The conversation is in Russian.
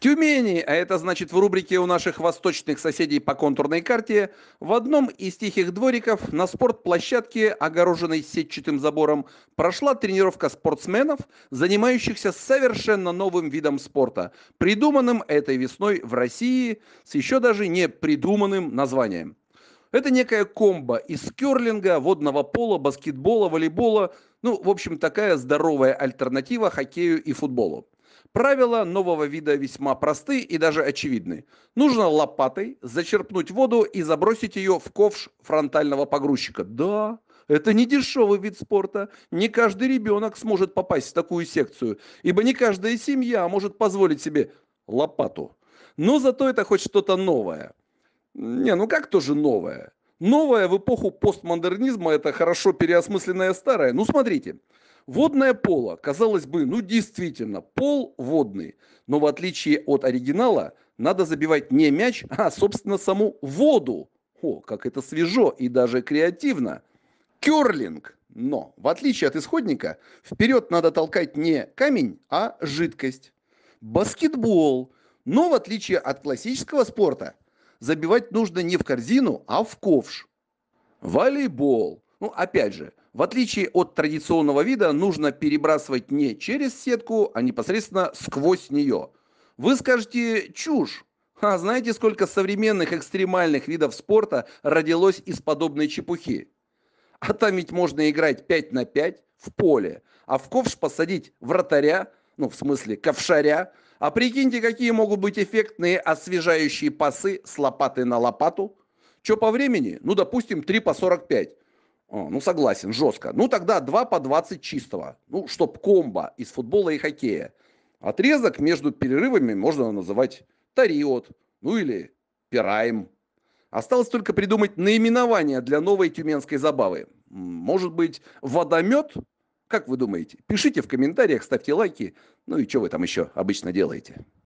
Тюмени, а это значит в рубрике у наших восточных соседей по контурной карте, в одном из тихих двориков на спортплощадке, огороженной сетчатым забором, прошла тренировка спортсменов, занимающихся совершенно новым видом спорта, придуманным этой весной в России с еще даже не придуманным названием. Это некая комбо из керлинга, водного пола, баскетбола, волейбола, ну, в общем, такая здоровая альтернатива хоккею и футболу. Правила нового вида весьма просты и даже очевидны. Нужно лопатой зачерпнуть воду и забросить ее в ковш фронтального погрузчика. Да, это не дешевый вид спорта. Не каждый ребенок сможет попасть в такую секцию, ибо не каждая семья может позволить себе лопату. Но зато это хоть что-то новое. Не, ну как тоже новое? Новое в эпоху постмодернизма – это хорошо переосмысленное старое. Ну, смотрите, водное поло, казалось бы, ну, действительно, пол водный. Но в отличие от оригинала, надо забивать не мяч, а, собственно, саму воду. О, как это свежо и даже креативно. Керлинг. Но, в отличие от исходника, вперед надо толкать не камень, а жидкость. Баскетбол. Но, в отличие от классического спорта, забивать нужно не в корзину, а в ковш. Волейбол. Ну, опять же, в отличие от традиционного вида, нужно перебрасывать не через сетку, а непосредственно сквозь нее. Вы скажете «чушь». А знаете, сколько современных экстремальных видов спорта родилось из подобной чепухи? А там ведь можно играть 5 на 5 в поле, а в ковш посадить вратаря, ну, в смысле, ковшаря, а прикиньте, какие могут быть эффектные освежающие пасы с лопаты на лопату. Что по времени? Ну, допустим, 3 по 45. О, ну, согласен, жестко. Ну, тогда 2 по 20 чистого. Ну, чтоб комбо из футбола и хоккея. Отрезок между перерывами можно называть тариот, ну или пираем. Осталось только придумать наименование для новой тюменской забавы. Может быть, водомет – как вы думаете? Пишите в комментариях, ставьте лайки. Ну и что вы там еще обычно делаете?